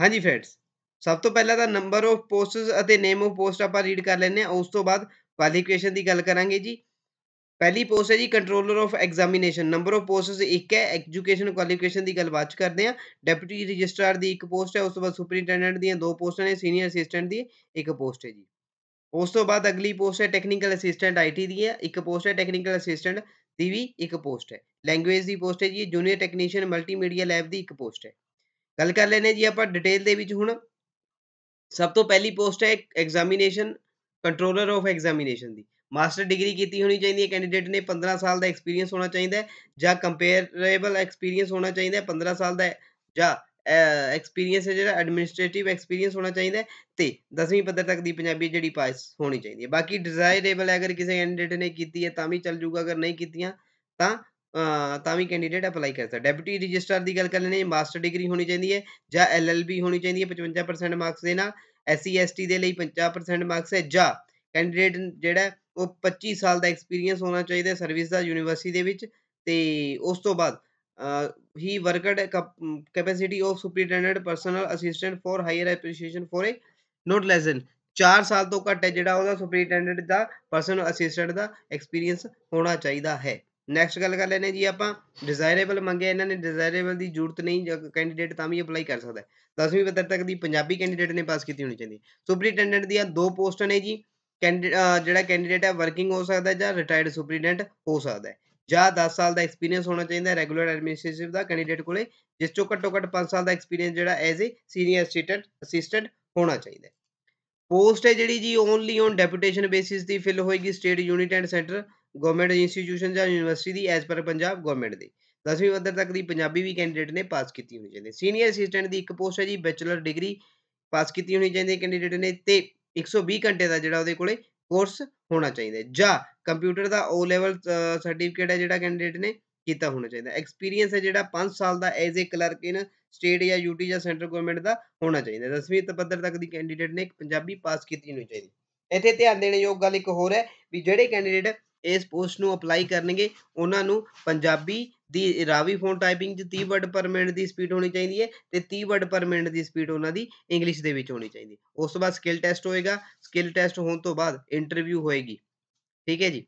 ਹਾਂਜੀ ਫਰੈਂਡਸ ਸਭ ਤੋਂ ਪਹਿਲਾਂ ਤਾਂ ਨੰਬਰ ਆਫ ਪੋਸਟਸ ਅਤੇ ਨੇਮ ਆਫ ਪੋਸਟ ਆਪਾਂ ਰੀਡ ਕਰ ਲੈਂਦੇ ਆ ਉਸ ਤੋਂ ਬਾਅਦ ਕੁਆਲੀਫਿਕੇਸ਼ਨ ਦੀ ਗੱਲ ਕਰਾਂਗੇ ਜੀ ਪਹਿਲੀ ਪੋਸਟ ਹੈ ਜੀ controller of examination number of posts ਇੱਕ ਹੈ ਐਜੂਕੇਸ਼ਨ ਕੁਆਲੀਫਿਕੇਸ਼ਨ ਦੀ ਗੱਲ ਬਾਅਦ ਚ ਕਰਦੇ ਆ ਡਿਪਟੀ ਰਜਿਸਟਰਾਰ ਦੀ ਇੱਕ ਪੋਸਟ ਹੈ ਉਸ ਤੋਂ ਬਾਅਦ ਸੁਪਰਿੰਟੈਂਡੈਂਟ ਦੀਆਂ ਦੋ ਪੋਸਟਾਂ ਨੇ ਸੀਨੀਅਰ ਅਸਿਸਟੈਂਟ ਦੀ ਇੱਕ ਪੋਸਟ ਹੈ ਜੀ ਉਸ ਤੋਂ ਬਾਅਦ ਅਗਲੀ ਪੋਸਟ ਹੈ ਟੈਕਨੀਕਲ ਅਸਿਸਟੈਂਟ ਆਈਟੀ ਦੀ ਹੈ ਇੱਕ ਪੋਸਟ ਹੈ ਟੈਕਨੀਕਲ ਅਸਿਸਟੈਂਟ ਦੀ ਵੀ ਇੱਕ ਪੋਸਟ ਹੈ ਲੈਂਗੁਏਜ ਦੀ ਪੋਸਟ ਹੈ ਜੀ ਜੂਨੀਅਰ ਟੈਕਨੀਸ਼ੀਅਨ ਮਲਟੀਮੀਡੀਆ ਲੈਬ ਦੀ ਇੱਕ ਪੋਸਟ ਹੈ ਗੱਲ ਕਰ ਲੈਨੇ ਜੀ ਆਪਾਂ ਡਿਟੇਲ ਦੇ ਵਿੱਚ ਹੁਣ ਸਭ ਤੋਂ ਪਹਿਲੀ ਪੋਸਟ ਹੈ ਐਗਜ਼ਾਮੀਨੇਸ਼ਨ ਕੰਟਰੋਲਰ ਆਫ ਐਗਜ਼ਾਮੀਨੇਸ਼ਨ ਦੀ ਮਾਸਟਰ ਡਿਗਰੀ ਕੀਤੀ ਹੋਣੀ ਚਾਹੀਦੀ ਹੈ ਕੈਂਡੀਡੇਟ ਨੇ 15 ਸਾਲ ਦਾ ਐਕਸਪੀਰੀਅੰਸ ਹੋਣਾ ਚਾਹੀਦਾ ਹੈ ਜਾਂ ਕੰਪੇਅਰੇਬਲ ਐਕਸਪੀਰੀਅੰਸ ਹੋਣਾ ਚਾਹੀਦਾ ਹੈ 15 ਸਾਲ ਦਾ ਜਾਂ ਐਕਸਪੀਰੀਅੰਸ ਹੈ ਜਿਹੜਾ ਐਡਮਿਨਿਸਟ੍ਰੇਟਿਵ ਐਕਸਪੀਰੀਅੰਸ ਹੋਣਾ ਚਾਹੀਦਾ ਤੇ 10ਵੀਂ ਪੱਧਰ ਤੱਕ ਦੀ ਪੰਜਾਬੀ ਜਿਹੜੀ ਪਾਸ ਹੋਣੀ ਚਾਹੀਦੀ ਹੈ ਬਾਕੀ ਡਿਜ਼ਾਇਰੇਬਲ ਹੈ ਅਗਰ ਕਿਸੇ ਕੈਂਡੀਡੇਟ ਨੇ ਕੀਤੀ ਹੈ ਤਾਂ ਵੀ ਚੱਲ ਜੂਗਾ ਅਗਰ ਨਹੀਂ ਕੀਤੀਆਂ ਤਾਂ ਤਾਂ ਵੀ ਕੈਂਡੀਡੇਟ ਅਪਲਾਈ ਕਰ ਸਕਦਾ ਡਿਪਟੀ ਰਜਿਸਟਰ ਦੀ ਗੱਲ ਕਰ ਲੈਣੇ ਮਾਸਟਰ ਡਿਗਰੀ ਹੋਣੀ ਚਾਹੀਦੀ ਹੈ ਜਾਂ ਐਲਐਲਬੀ ਹੋਣੀ ਚਾਹੀਦੀ ਹੈ 55% ਮਾਰਕਸ ਦੇ ਨਾਲ ਐਸਸੀ ਐਸਟੀ ਦੇ ਲਈ 50% ਮਾਰਕਸ ਹੈ ਜਾਂ ਕੈਂਡੀਡੇਟ ਜਿਹੜਾ ਉਹ 25 ਸਾਲ ਦਾ ਐਕਸਪੀਰੀਅੰਸ ਹੋਣਾ ਚਾਹੀਦਾ ਸਰਵਿਸ ਦਾ ਯੂਨੀਵਰਸਿਟੀ ਦੇ ਵਿੱਚ ਤੇ ਉਸ ਤੋਂ ਬਾਅਦ ਹੀ worked capacity of superintendent personal assistant for higher appreciation for a not less than 4 ਸਾਲ ਤੋਂ ਘੱਟ ਹੈ ਜਿਹੜਾ ਉਹਦਾ ਸੁਪਰੀਟੈਂਡੈਂਟ ਦਾ ਪਰਸਨਲ ਅਸਿਸਟੈਂਟ ਦਾ ਐਕਸਪੀਰੀਅੰਸ ਹੋਣਾ ਚਾਹੀਦਾ ਹੈ ਨੈਕਸਟ ਗੱਲ ਕਰ ਲੈਨੇ ਜੀ ਆਪਾਂ ਡਿਜ਼ਾਇਰੇਬਲ ਮੰਗਿਆ ਇਹਨਾਂ ਨੇ ਡਿਜ਼ਾਇਰੇਬਲ ਦੀ ਜ਼ਰੂਰਤ ਨਹੀਂ ਕੈਂਡੀਡੇਟ ਤਾਂ ਵੀ ਅਪਲਾਈ ਕਰ ਸਕਦਾ ਹੈ 10ਵੀਂ ਪੱਤਰ ਤੱਕ ਦੀ ਪੰਜਾਬੀ ਕੈਂਡੀਡੇਟ ਨੇ ਪਾਸ ਕੀਤੀ ਹੋਣੀ ਚਾਹੀਦੀ ਸੁਪਰੀਟੈਂਡੈਂਟ ਦੀਆਂ ਦੋ ਪੋਸਟਾਂ ਨੇ ਜੀ ਜਿਹੜਾ ਕੈਂਡੀਡੇਟ ਹੈ ਵਰਕਿੰਗ ਹੋ ਸਕਦਾ ਹੈ ਜਾਂ ਰਿਟਾਇਰਡ ਸੁਪਰੀਟੈਂਡੈਂਟ ਹੋ ਸਕਦਾ ਹੈ ਜਾਂ 10 ਸਾਲ ਦਾ ਐਕਸਪੀਰੀਅੰਸ ਹੋਣਾ ਚਾਹੀਦਾ ਹੈ ਰੈਗੂਲਰ ਐਡਮਿਨਿਸਟ੍ਰੇਟਿਵ ਦਾ ਕੈਂਡੀਡੇਟ ਕੋਲੇ ਜਿਸ ਤੋਂ ਘੱਟੋ ਘੱਟ 5 ਸਾਲ ਦਾ ਐਕਸਪੀਰੀਅੰਸ ਜਿਹੜਾ as a senior assistant assistant ਹੋਣਾ ਚਾਹੀਦਾ ਹੈ ਪੋਸਟ ਹੈ ਜਿਹੜੀ ਜੀ ਓਨਲੀ ਔਨ ਡੈਪੂਟੇਸ਼ਨ ਬੇਸਿਸ ਦੀ ਫਿਲ ਹੋਏਗੀ state unit and centre government institution ਜਾਂ ਯੂਨੀਵਰਸਿਟੀ ਦੀ ਐਸ ਪਰ ਪੰਜਾਬ ਗਵਰਨਮੈਂਟ ਦੀ 10ਵੀਂ ਪੱਧਰ ਤੱਕ ਦੀ ਪੰਜਾਬੀ ਵੀ ਕੈਂਡੀਡੇਟ ਨੇ ਪਾਸ ਕੀਤੀ ਹੋਣੀ ਚਾਹੀਦੀ ਸੀਨੀਅਰ ਅਸਿਸਟੈਂਟ ਦੀ ਇੱਕ ਪੋਸਟ ਹੈ ਜੀ ਬੈਚਲਰ ਡਿਗਰੀ ਪਾਸ ਕੀਤੀ ਹੋਣੀ ਚਾਹੀਦੀ ਕੈਂਡੀਡੇਟ ਨੇ ਤੇ 120 ਘੰਟੇ ਦਾ ਜਿਹੜਾ ਉਹਦੇ ਕੋਲੇ ਕੋਰਸ ਹੋਣਾ ਚਾਹੀਦਾ ਜਾਂ ਕੰਪਿਊਟਰ ਦਾ ਓ ਲੈਵਲ ਸਰਟੀਫਿਕੇਟ ਹੈ ਜਿਹੜਾ ਕੈਂਡੀਡੇਟ ਨੇ ਕੀਤਾ ਹੋਣਾ ਚਾਹੀਦਾ ਐਕਸਪੀਰੀਅੰਸ ਹੈ ਜਿਹੜਾ 5 ਸਾਲ ਦਾ as a clerk in state ਜਾਂ ਯੂਟੀ ਜਾਂ ਸੈਂਟਰ ਗਵਰਨਮੈਂਟ ਦਾ ਹੋਣਾ ਚਾਹੀਦਾ 10ਵੀਂ ਪੱਧਰ ਤੱਕ ਦੀ ਕੈਂਡੀਡੇਟ ਨੇ ਇੱਕ ਪੰਜਾਬੀ ਪਾਸ ਕੀਤੀ ਹੋਣੀ ਚਾਹੀਦੀ ਇੱਥੇ ਧਿਆਨ ਦੇਣ ਯੋਗ ਗੱਲ ਇੱਕ ਹੋਰ ਹੈ ਵੀ ਜਿਹੜੇ ਕੈਂਡੀਡੇਟ ਇਸ ਪੋਸਟ ਨੂੰ ਅਪਲਾਈ ਕਰਨਗੇ ਉਹਨਾਂ ਨੂੰ ਪੰਜਾਬੀ ਦੀ ਰਾਵੀ ਫੋਨ ਟਾਈਪਿੰਗ 'ਚ 30 ਵਰਡ ਪਰ ਮਿੰਟ ਦੀ ਸਪੀਡ ਹੋਣੀ ਚਾਹੀਦੀ ਹੈ ਤੇ 30 ਵਰਡ ਪਰ ਮਿੰਟ ਦੀ ਸਪੀਡ ਉਹਨਾਂ ਦੀ ਇੰਗਲਿਸ਼ ਦੇ ਵਿੱਚ ਹੋਣੀ ਚਾਹੀਦੀ ਉਸ ਤੋਂ ਬਾਅਦ ਸਕਿੱਲ ਟੈਸਟ ਹੋਏਗਾ ਸਕਿੱਲ ਟੈਸਟ ਹੋਣ ਤੋਂ ਬਾਅਦ ਇੰਟਰਵਿਊ ਹੋਏਗੀ ਠੀਕ ਹੈ ਜੀ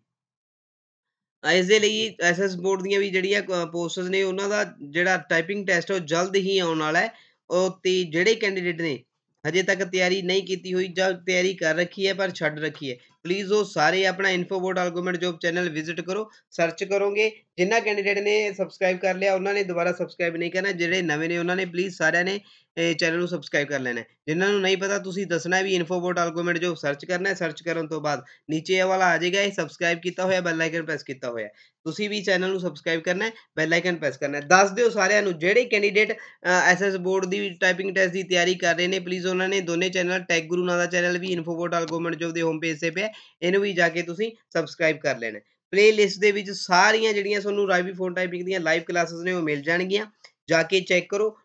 ਇਸ ਦੇ ਲਈ ਐਸਐਸ ਬੋਰਡ ਦੀਆਂ ਵੀ ਜਿਹੜੀਆਂ ਪੋਸਟਸ ਨੇ ਉਹਨਾਂ ਦਾ ਜਿਹੜਾ ਟਾਈਪਿੰਗ ਟੈਸਟ ਉਹ ਜਲਦ ਹੀ ਆਉਣ ਵਾਲਾ ਹੈ ਉਹ ਤੇ ਜਿਹੜੇ ਕੈਂਡੀਡੇਟ ਨੇ ਹਜੇ ਤੱਕ ਤਿਆਰੀ ਨਹੀਂ ਕੀਤੀ ਹੋਈ ਜਾਂ ਤਿਆਰੀ ਕਰ ਰੱਖੀ ਹੈ ਪਰ ਛੱਡ ਰੱਖੀ ਹੈ ਪਲੀਜ਼ ਉਹ ਸਾਰੇ ਆਪਣਾ info board argument job channel visit ਕਰੋ ਸਰਚ ਕਰੋਗੇ ਜਿੰਨਾ ਕੈਂਡੀਡੇਟ ਨੇ ਸਬਸਕ੍ਰਾਈਬ ਕਰ ਲਿਆ ਉਹਨਾਂ ਨੇ ਦੁਬਾਰਾ ਸਬਸਕ੍ਰਾਈਬ ਨਹੀਂ ਕਰਨਾ ਜਿਹੜੇ ਨਵੇਂ ਨੇ ਉਹਨਾਂ ਨੇ ਪਲੀਜ਼ ਸਾਰਿਆਂ ਨੇ ਇਹ ਚੈਨਲ ਨੂੰ ਸਬਸਕ੍ਰਾਈਬ ਕਰ ਲੈਣਾ ਜਿਨ੍ਹਾਂ ਨੂੰ ਨਹੀਂ ਪਤਾ ਤੁਸੀਂ ਦੱਸਣਾ ਵੀ ਇਨਫੋਬੋਟ ਆਲਗੋਮੈਂਟ ਜੋ ਸਰਚ ਕਰਨਾ ਹੈ ਸਰਚ ਕਰਨ ਤੋਂ ਬਾਅਦ ਨੀਚੇ ਇਹ ਵਾਲਾ ਆ ਜਾਏਗਾ ਇਹ ਸਬਸਕ੍ਰਾਈਬ ਕੀਤਾ ਹੋਇਆ ਬੈਲ ਆਈਕਨ ਪ੍ਰੈਸ ਕੀਤਾ ਹੋਇਆ ਤੁਸੀਂ ਵੀ ਚੈਨਲ ਨੂੰ ਸਬਸਕ੍ਰਾਈਬ ਕਰਨਾ ਹੈ ਬੈਲ ਆਈਕਨ ਪ੍ਰੈਸ ਕਰਨਾ ਹੈ ਦੱਸ ਦਿਓ ਸਾਰਿਆਂ ਨੂੰ ਜਿਹੜੇ ਕੈਂਡੀਡੇਟ ਐਸਐਸ ਬੋਰਡ ਦੀ ਟਾਈਪਿੰਗ ਟੈਸਟ ਦੀ ਤਿਆਰੀ ਕਰ ਰਹੇ ਨੇ ਪਲੀਜ਼ ਉਹਨਾਂ ਨੇ ਦੋਨੇ ਚੈਨਲ ਟੈਗ ਗੁਰੂ ਨਾਮ ਦਾ ਚੈਨਲ ਵੀ ਇਨਫੋਬੋਟ ਆਲਗੋਮੈਂਟ ਜੋ ਦੇ ਹੋਮ ਪੇਜ ਤੇ ਪਿਆ ਇਹਨੂੰ ਵੀ ਜਾ ਕੇ ਤੁਸੀਂ ਸਬਸਕ੍ਰਾਈਬ ਕਰ ਲੈਣਾ ਪਲੇਲਿਸਟ ਦੇ ਵਿੱਚ ਸਾਰੀਆਂ ਜਿਹੜੀਆਂ ਤੁਹਾਨੂੰ ਰਾਈਵੀ ਫੋਨ ਟਾਈਪਿੰਗ ਦੀਆਂ ਲਾਈਵ ਕਲਾਸਸ ਨੇ ਉਹ ਮਿਲ ਜਾਣਗੀਆਂ ਜਾ ਕੇ ਚੈੱਕ ਕਰੋ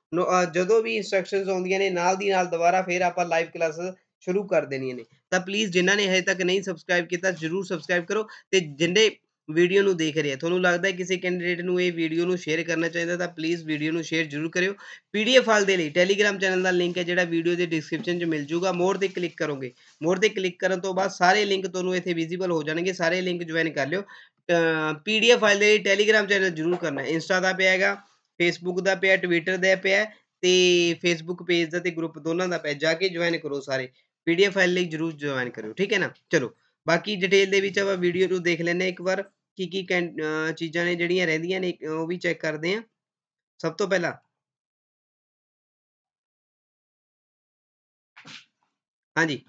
ਜਦੋਂ ਵੀ ਇਨਸਟਰਕਸ਼ਨਸ ਆਉਂਦੀਆਂ ਨੇ ਨਾਲ ਦੀ ਨਾਲ ਦੁਬਾਰਾ ਫੇਰ ਆਪਾਂ ਲਾਈਵ ਕਲਾਸ ਸ਼ੁਰੂ ਕਰ ਦੇਣੀਆਂ ਨੇ ਤਾਂ ਪਲੀਜ਼ ਜਿਨ੍ਹਾਂ ਨੇ ਹਜੇ ਤੱਕ ਨਹੀਂ ਸਬਸਕ੍ਰਾਈਬ ਕੀਤਾ ਜਰੂਰ ਸਬਸਕ੍ਰਾਈਬ ਕਰੋ ਤੇ ਜਿੰਦੇ ਵੀਡੀਓ ਨੂੰ ਦੇਖ ਰਹੇ ਤੁਹਾਨੂੰ ਲੱਗਦਾ ਹੈ ਕਿਸੇ ਕੈਂਡੀਡੇਟ ਨੂੰ ਇਹ ਵੀਡੀਓ ਨੂੰ ਸ਼ੇਅਰ ਕਰਨਾ ਚਾਹੀਦਾ ਤਾਂ ਪਲੀਜ਼ ਵੀਡੀਓ ਨੂੰ ਸ਼ੇਅਰ ਜਰੂਰ ਕਰਿਓ ਪੀਡੀਐਫ ਫਾਈਲ ਦੇ ਲਈ ਟੈਲੀਗ੍ਰam ਚੈਨਲ ਦਾ ਲਿੰਕ ਹੈ ਜਿਹੜਾ ਵੀਡੀਓ ਦੇ ਡਿਸਕ੍ਰਿਪਸ਼ਨ 'ਚ ਮਿਲ ਜੂਗਾ ਮੋਰ ਤੇ ਕਲਿੱਕ ਕਰੋਗੇ ਮੋਰ ਤੇ ਕਲਿੱਕ ਕਰਨ ਤੋਂ ਬਾਅਦ ਸਾਰੇ ਲਿੰਕ ਤੁਹਾਨੂੰ ਇੱਥੇ ਵਿਜ਼ੀਬਲ ਹੋ ਜਾਣਗੇ ਸਾਰੇ ਲਿੰਕ ਜੁਆਇਨ ਕਰ ਲਿਓ ਪੀਡੀਐਫ ਫਾਈਲ ਦੇ ਲਈ ਟੈਲੀਗ੍ਰam ਚੈਨਲ ਜਰੂਰ ਕਰਨਾ ਇੰਸਟਾ ਦਾ ਪਿਆ ਹੈਗਾ ਫੇਸਬੁੱਕ ਦਾ ਪਿਆ ਟਵਿੱਟਰ ਦਾ ਪਿਆ ਤੇ ਫੇਸਬੁੱਕ ਪੇਜ ਦਾ ਤੇ ਗਰੁੱਪ ਦੋਨਾਂ ਦਾ ਪਿਆ ਜਾ ਕੇ ਜੁਆਇਨ ਕਰੋ ਸਾਰੇ ਪੀਡੀਐਫ ਫਾਈਲ ਲਈ ਜਰੂਰ ਜੁਆਇਨ ਕਰਿਓ ਠੀਕ ਹੈ ਨਾ ਚਲੋ ਬਾਕੀ ਡਿਟੇਲ ਦੇ ਵਿੱਚ ਆਪਾਂ ਵੀਡੀਓ ਨੂੰ ਦੇਖ ਲੈਨੇ ਇੱਕ ਵਾਰ ਕੀ ਕੀ ਚੀਜ਼ਾਂ ਨੇ ਜਿਹੜੀਆਂ ਰਹਿੰਦੀਆਂ ਨੇ ਉਹ ਵੀ ਚੈੱਕ ਕਰਦੇ ਆ ਸਭ ਤੋਂ ਪਹਿਲਾਂ ਹਾਂਜੀ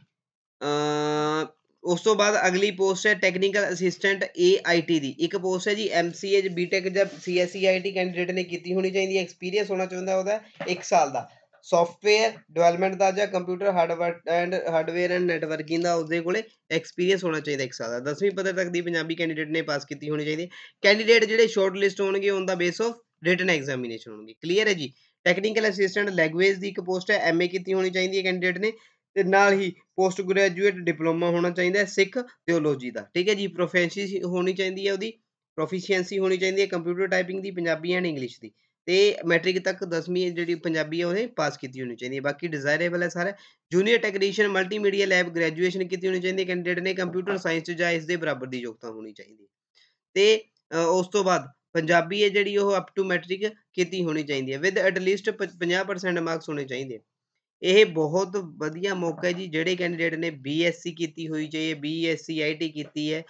ਅ ਉਸ ਤੋਂ ਬਾਅਦ ਅਗਲੀ ਪੋਸਟ ਹੈ ਟੈਕਨੀਕਲ ਅਸਿਸਟੈਂਟ AIT ਦੀ ਇੱਕ ਪੋਸਟ ਹੈ ਜੀ ਐਮਸੀਏ ਜ ਬੀਟੈਕ ਜਾਂ ਸੀਐਸਈਆਈਟੀ ਕੈਂਡੀਡੇਟ e ਨੇ ਕੀਤੀ ਹੋਣੀ ਚਾਹੀਦੀ ਹੈ ਐਕਸਪੀਰੀਅੰਸ ਹੋਣਾ ਚਾਹੁੰਦਾ ਉਹਦਾ 1 ਸਾਲ ਦਾ ਸੌਫਟਵੇਅਰ ਡਿਵੈਲਪਮੈਂਟ ਦਾ ਜਾਂ computer hardware and hardware and networking ਦਾ ਉਸਦੇ ਕੋਲੇ ਐਕਸਪੀਰੀਅੰਸ ਹੋਣਾ ਚਾਹੀਦਾ 1 ਸਾਲ ਦਾ 10ਵੀਂ ਪੱਧਰ ਤੱਕ ਦੀ ਪੰਜਾਬੀ ਕੈਂਡੀਡੇਟ ਨੇ ਪਾਸ ਕੀਤੀ ਹੋਣੀ ਚਾਹੀਦੀ ਕੈਂਡੀਡੇਟ ਜਿਹੜੇ ਸ਼ਾਰਟ ਲਿਸਟ ਹੋਣਗੇ ਉਹਨਾਂ ਦਾ ਬੇਸ ਆਫ ਰਿਟਨ ਐਗਜ਼ਾਮੀਨੇਸ਼ਨ ਹੋਣਗੇ ਕਲੀਅਰ ਹੈ ਜੀ ਟੈਕਨੀਕਲ ਅਸਿਸਟੈਂਟ ਲੈਂਗੁਏਜ ਦੀ ਇੱਕ ਪੋਸਟ ਹੈ ਐਮਏ ਕੀਤੀ ਹੋਣੀ ਚਾਹੀਦੀ ਹੈ ਕੈਂਡੀਡੇਟ ਨੇ ਤੇ ਨਾਲ ਹੀ ਪੋਸਟ ਗ੍ਰੈਜੂਏਟ ਡਿਪਲੋਮਾ ਹੋਣਾ ਚਾਹੀਦਾ ਹੈ ਸਿੱਖ ਥਿਓਲੋਜੀ ਦਾ ਠੀਕ ਹੈ ਜੀ ਪ੍ਰੋਫੈਸੀ ਹੋਣੀ ਚਾਹੀਦੀ ਹੈ ਉਹਦੀ ਪ੍ਰੋਫੀਸ਼ੀਐਂਸੀ ਹੋਣੀ ਚਾਹੀਦੀ ਹੈ ਕੰਪਿਊਟਰ ਟਾਈਪਿੰਗ ਦੀ ਪੰਜਾਬੀ ਐਂਡ ਇੰਗਲਿਸ਼ ਦੀ ਤੇ ਮੈਟ੍ਰਿਕ ਤੱਕ 10ਵੀਂ ਜਿਹੜੀ ਪੰਜਾਬੀ ਹੈ ਉਹਨੇ ਪਾਸ ਕੀਤੀ ਹੋਣੀ ਚਾਹੀਦੀ ਹੈ ਬਾਕੀ ਡਿਜ਼ਾਇਰੇਬਲ ਹੈ ਸਾਰਾ junior technician multimedia lab graduation ਕੀਤੀ ਹੋਣੀ ਚਾਹੀਦੀ ਹੈ ਕੈਂਡੀਡੇਟ ਨੇ ਕੰਪਿਊਟਰ ਸਾਇੰਸ ਜਾਂ ਇਸ ਦੇ ਬਰਾਬਰ ਦੀ ਯੋਗਤਾ ਹੋਣੀ ਚਾਹੀਦੀ ਤੇ ਉਸ ਤੋਂ ਬਾਅਦ ਪੰਜਾਬੀ ਹੈ ਜਿਹੜੀ ਉਹ ਅਪ ਟੂ ਮੈਟ੍ਰਿਕ ਕੀਤੀ ਹੋਣੀ ਚਾਹੀਦੀ ਹੈ ਵਿਦ ਐਟ ਲੀਸਟ 50% ਮਾਰਕਸ ਹੋਣੇ ਚਾਹੀਦੇ ਇਹ ਬਹੁਤ ਵਧੀਆ ਮੌਕਾ ਹੈ ਜੀ ਜਿਹੜੇ ਕੈਂਡੀਡੇਟ ਨੇ ਬੀਐਸਸੀ ਕੀਤੀ ਹੋਈ ਜੇ ਬੀਐਸਸੀ ਆਈਟੀ ਕੀਤੀ ਹੈ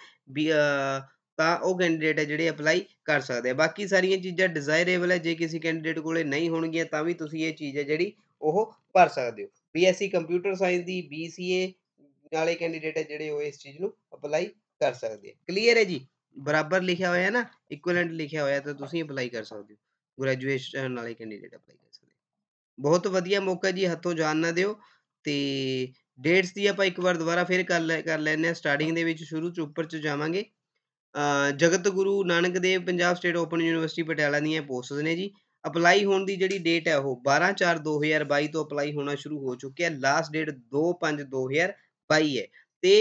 ਤਾਂ ਉਹ ਕੈਂਡੀਡੇਟ ਹੈ ਜਿਹੜੇ ਅਪਲਾਈ ਕਰ ਸਕਦੇ ਆ ਬਾਕੀ ਸਾਰੀਆਂ ਚੀਜ਼ਾਂ ਡਿਜ਼ਾਇਰੇਬਲ ਹੈ ਜੇ ਕਿਸੇ ਕੈਂਡੀਡੇਟ ਕੋਲੇ ਨਹੀਂ ਹੋਣਗੀਆਂ ਤਾਂ ਵੀ ਤੁਸੀਂ ਇਹ ਚੀਜ਼ ਹੈ ਜਿਹੜੀ ਉਹ ਭਰ ਸਕਦੇ ਹੋ ਬੀਐਸਸੀ ਕੰਪਿਊਟਰ ਸਾਇੰਸ ਦੀ ਬੀਸੀਏ ਵਾਲੇ ਕੈਂਡੀਡੇਟ ਹੈ ਜਿਹੜੇ ਉਹ ਇਸ ਚੀਜ਼ ਨੂੰ ਅਪਲਾਈ ਕਰ ਸਕਦੇ ਆ ਕਲੀਅਰ ਹੈ ਜੀ ਬਰਾਬਰ ਲਿਖਿਆ ਹੋਇਆ ਹੈ ਨਾ ਇਕੁਇਵਲੈਂਟ ਲਿਖਿਆ ਹੋਇਆ ਤਾਂ ਤੁਸੀਂ ਅਪਲਾਈ ਕਰ ਸਕਦੇ ਹੋ ਗ੍ਰੈਜੂਏਸ਼ਨ ਵਾਲੇ ਕੈਂਡੀਡੇਟ ਅਪਲਾਈ ਕਰ ਸਕਦੇ ਬਹੁਤ ਵਧੀਆ ਮੌਕਾ ਜੀ ਹੱਥੋਂ ਜਾਣ ਨਾ ਦਿਓ ਤੇ ਡੇਟਸ ਦੀ ਆਪਾਂ ਇੱਕ ਵਾਰ ਦੁਬਾਰਾ ਫਿਰ ਕਰ ਲੈ ਕਰ ਲੈਨੇ ਆ ਸਟਾਰਟਿੰਗ ਦੇ ਵਿੱਚ ਸ਼ੁਰੂ 'ਚ ਉੱਪਰ 'ਚ ਜਾਵਾਂਗੇ Jagat Guru Nanak Dev Punjab state open university Patiala ਦੀਆਂ ਪੋਸਟਸ ਨੇ ਜੀ ਅਪਲਾਈ ਹੋਣ ਦੀ ਜਿਹੜੀ ਡੇਟ ਹੈ ਉਹ 12/4/2022 ਤੋਂ ਅਪਲਾਈ ਹੋਣਾ ਸ਼ੁਰੂ ਹੋ ਚੁੱਕਿਆ ਲਾਸਟ ਡੇਟ 2/5/2022 ਹੈ ਤੇ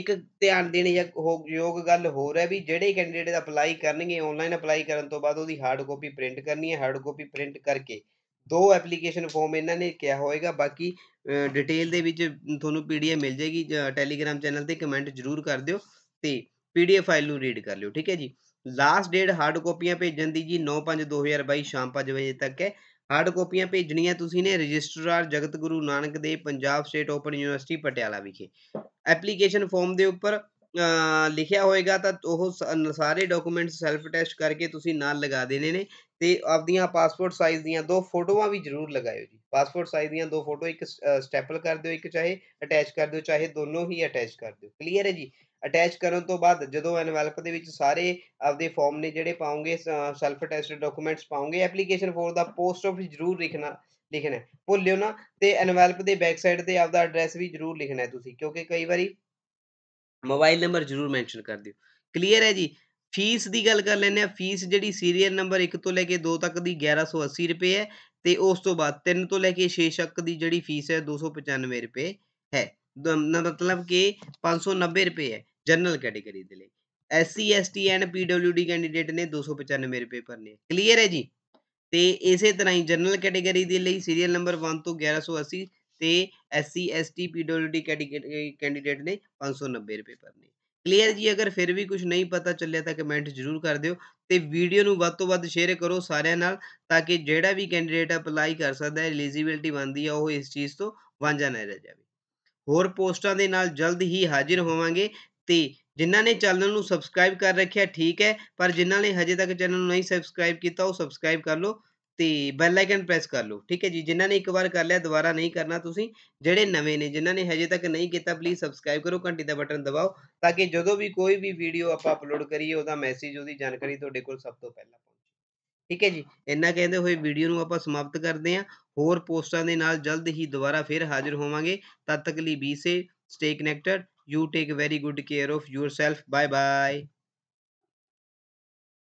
ਇੱਕ ਧਿਆਨ ਦੇਣ ਯੋਗ ਗੱਲ ਹੋਰ ਹੈ ਵੀ ਜਿਹੜੇ ਕੈਂਡੀਡੇਟ ਅਪਲਾਈ ਕਰਨਗੇ ਆਨਲਾਈਨ ਅਪਲਾਈ ਕਰਨ ਤੋਂ ਬਾਅਦ ਉਹਦੀ ਹਾਰਡ ਕਾਪੀ ਪ੍ਰਿੰਟ ਕਰਨੀ ਹੈ ਹਾਰਡ ਕਾਪੀ ਪ੍ਰਿੰਟ ਕਰਕੇ ਦੋ ਐਪਲੀਕੇਸ਼ਨ ਫਾਰਮ ਇਹਨਾਂ ਨੇ ਕਿਹਾ ਹੋਏਗਾ ਬਾਕੀ ਡਿਟੇਲ ਦੇ ਵਿੱਚ ਤੁਹਾਨੂੰ ਪੀਡੀਐਫ ਮਿਲ ਜਾਏਗੀ ਟੈਲੀਗ੍ਰam ਚੈਨਲ ਤੇ ਕਮੈਂਟ ਜ਼ਰੂਰ ਕਰ ਦਿਓ ਤੇ ਪੀਡੀਐਫ ਫਾਈਲ ਨੂੰ ਰੀਡ ਕਰ ਲਿਓ ਠੀਕ ਹੈ ਜੀ ਲਾਸਟ ਡੇਟ ਹਾਰਡ ਕਾਪੀਆਂ ਭੇਜਣ ਦੀ ਜੀ 9/5/2022 ਸ਼ਾਮ 5 ਵਜੇ ਤੱਕ ਹੈ ਹਾਰਡ ਕਾਪੀਆਂ ਭੇਜਣੀਆਂ ਤੁਸੀਂ ਨੇ registrar Jagat Guru Nanak Dev Punjab state open university Patiala ਵਿਖੇ ਐਪਲੀਕੇਸ਼ਨ ਫਾਰਮ ਦੇ ਉੱਪਰ ਲਿਖਿਆ ਹੋਏਗਾ ਤਾਂ ਉਹ ਸਾਰੇ ਡਾਕੂਮੈਂਟਸ ਸੈਲਫ ਟੈਸਟ ਕਰਕੇ ਤੁਸੀਂ ਨਾਲ ਲਗਾ ਦੇਣੇ ਨੇ ਤੇ ਆਪਦੀਆਂ ਪਾਸਪੋਰਟ ਸਾਈਜ਼ ਦੀਆਂ ਦੋ ਫੋਟੋਆਂ ਵੀ ਜ਼ਰੂਰ ਲਗਾਇਓ ਜੀ ਪਾਸਪੋਰਟ ਸਾਈਜ਼ ਦੀਆਂ ਦੋ ਫੋਟੋ ਇੱਕ ਸਟੈਪਲ ਕਰ ਦਿਓ ਇੱਕ ਚਾਹੇ ਅਟੈਚ ਕਰ ਦਿਓ ਚਾਹੇ ਦੋਨੋਂ ਹੀ ਅਟੈਚ ਕਰ ਦਿਓ ਕਲੀਅਰ ਹੈ ਜੀ ਅਟੈਚ ਕਰਨ ਤੋਂ ਬਾਅਦ ਜਦੋਂ ਐਨਵੈਲਪ ਦੇ ਵਿੱਚ ਸਾਰੇ ਆਪਦੇ ਫਾਰਮ ਨੇ ਜਿਹੜੇ ਪਾਉਂਗੇ ਸੈਲਫ ਟੈਸਟ ਡਾਕੂਮੈਂਟਸ ਪਾਉਂਗੇ ਐਪਲੀਕੇਸ਼ਨ ਫੋਰ ਦਾ ਪੋਸਟ ਆਫਿਸ ਜ਼ਰੂਰ ਲਿਖਣਾ ਲਿਖਣਾ ਭੁੱਲਿਓ ਨਾ ਤੇ ਐਨਵੈਲਪ ਦੇ ਬੈਕ ਸਾਈਡ ਤੇ ਆਪਦਾ ਐਡਰੈਸ ਵੀ ਜ਼ਰੂਰ ਲਿਖਣਾ ਤੁਸੀਂ ਕਿਉਂਕਿ ਕਈ ਵਾਰੀ ਮੋਬਾਈਲ ਨੰਬਰ ਜ਼ਰੂਰ ਮੈਂਸ਼ਨ ਕਰ ਦਿਓ ਕਲੀਅਰ ਹੈ ਜੀ ਫੀਸ ਦੀ ਗੱਲ ਕਰ ਲੈਂਦੇ ਆ ਫੀਸ ਜਿਹੜੀ ਸੀਰੀਅਲ ਨੰਬਰ 1 ਤੋਂ ਲੈ ਕੇ 2 ਤੱਕ ਦੀ 1180 ਰੁਪਏ ਹੈ ਤੇ ਉਸ ਤੋਂ ਬਾਅਦ 3 ਤੋਂ ਲੈ ਕੇ 6 ਤੱਕ ਦੀ ਜਿਹੜੀ ਫੀਸ ਹੈ 295 ਰੁਪਏ ਹੈ ਮਤਲਬ ਕਿ 590 ਰੁਪਏ ਹੈ ਜਨਰਲ ਕੈਟਾਗਰੀ ਦੇ ਲਈ ਐਸਸੀ ਐਸਟੀ ਐਂਡ ਪੀਡਬਲਯੂਡੀ ਕੈਂਡੀਡੇਟ ਨੇ 295 ਰੁਪਏ ਭਰਨੇ ਕਲੀਅਰ ਹੈ ਜੀ ਤੇ ਇਸੇ ਤਰ੍ਹਾਂ ਹੀ ਜਨਰਲ ਕੈਟਾਗਰੀ ਦੇ ਲਈ ਸੀਰੀਅਲ ਨੰਬਰ 1 ਤੋਂ 1180 ਤੇ ਐਸਸੀ ਐਸਟੀ ਪੀਡਬਲਯੂਡੀ ਕੈਂਡੀਡੇਟ ਨੇ 590 ਰੁਪਏ ਭਰਨੇ ਕਲੀਅਰ ਜੀ ਅਗਰ ਫਿਰ ਵੀ ਕੁਝ ਨਹੀਂ ਪਤਾ ਚੱਲਿਆ ਤਾਂ ਕਮੈਂਟ ਜ਼ਰੂਰ ਕਰ ਦਿਓ ਤੇ ਵੀਡੀਓ ਨੂੰ ਵੱਧ ਤੋਂ ਵੱਧ ਸ਼ੇਅਰ ਕਰੋ ਸਾਰਿਆਂ ਨਾਲ ਤਾਂ ਕਿ ਜਿਹੜਾ ਵੀ ਕੈਂਡੀਡੇਟ ਅਪਲਾਈ ਕਰ ਸਕਦਾ ਹੈ ਐਲੀਜੀਬਿਲਟੀ ਬਣਦੀ ਆ ਉਹ ਇਸ ਚੀਜ਼ ਤੋਂ ਵਾਂਝਾ ਨਾ ਰਹਿ ਜਾਵੇ ਹੋਰ ਪੋਸਟਾਂ ਦੇ ਨਾਲ ਜਲਦ ਹੀ ਹਾਜ਼ਰ ਹੋਵਾਂਗੇ ਤੇ ਜਿਨ੍ਹਾਂ ਨੇ ਚੈਨਲ ਨੂੰ ਸਬਸਕ੍ਰਾਈਬ ਕਰ ਰੱਖਿਆ ਠੀਕ ਹੈ ਪਰ ਜਿਨ੍ਹਾਂ ਨੇ ਹਜੇ ਤੱਕ ਚੈਨਲ ਨੂੰ ਨਹੀਂ ਸਬਸਕ੍ਰਾਈਬ ਕੀਤਾ ਉਹ ਸਬਸਕ੍ਰਾਈਬ ਕਰ ਲਓ ਤੇ ਬੈਲ ਆਈਕਨ ਪ੍ਰੈਸ ਕਰ ਲਓ ਠੀਕ ਹੈ ਜੀ ਜਿਨ੍ਹਾਂ ਨੇ ਇੱਕ ਵਾਰ ਕਰ ਲਿਆ ਦੁਬਾਰਾ ਨਹੀਂ ਕਰਨਾ ਤੁਸੀਂ ਜਿਹੜੇ ਨਵੇਂ ਨੇ ਜਿਨ੍ਹਾਂ ਨੇ ਹਜੇ ਤੱਕ ਨਹੀਂ ਕੀਤਾ ਪਲੀਜ਼ ਸਬਸਕ੍ਰਾਈਬ ਕਰੋ ਘੰਟੀ ਦਾ ਬਟਨ ਦਬਾਓ ਤਾਂ ਕਿ ਜਦੋਂ ਵੀ ਕੋਈ ਵੀ ਵੀਡੀਓ ਆਪਾਂ ਅਪਲੋਡ ਕਰੀਏ ਉਹਦਾ ਮੈਸੇਜ ਉਹਦੀ ਜਾਣਕਾਰੀ ਤੁਹਾਡੇ ਕੋਲ ਸਭ ਤੋਂ ਪਹਿਲਾਂ ਪਹੁੰਚੇ ਠੀਕ ਹੈ ਜੀ ਇੰਨਾ ਕਹਿੰਦੇ ਹੋਏ ਵੀਡੀਓ ਨੂੰ ਆਪਾਂ ਸਮਾਪਤ ਕਰਦੇ ਹਾਂ ਹੋਰ ਪੋਸਟਾਂ ਦੇ ਨਾਲ ਜਲਦ ਹੀ ਦੁਬਾਰਾ ਫਿਰ ਹਾਜ਼ਰ ਹੋਵਾਂਗੇ ਤਦ ਤੱਕ ਲਈ be safe stay connected you take very good care of yourself bye bye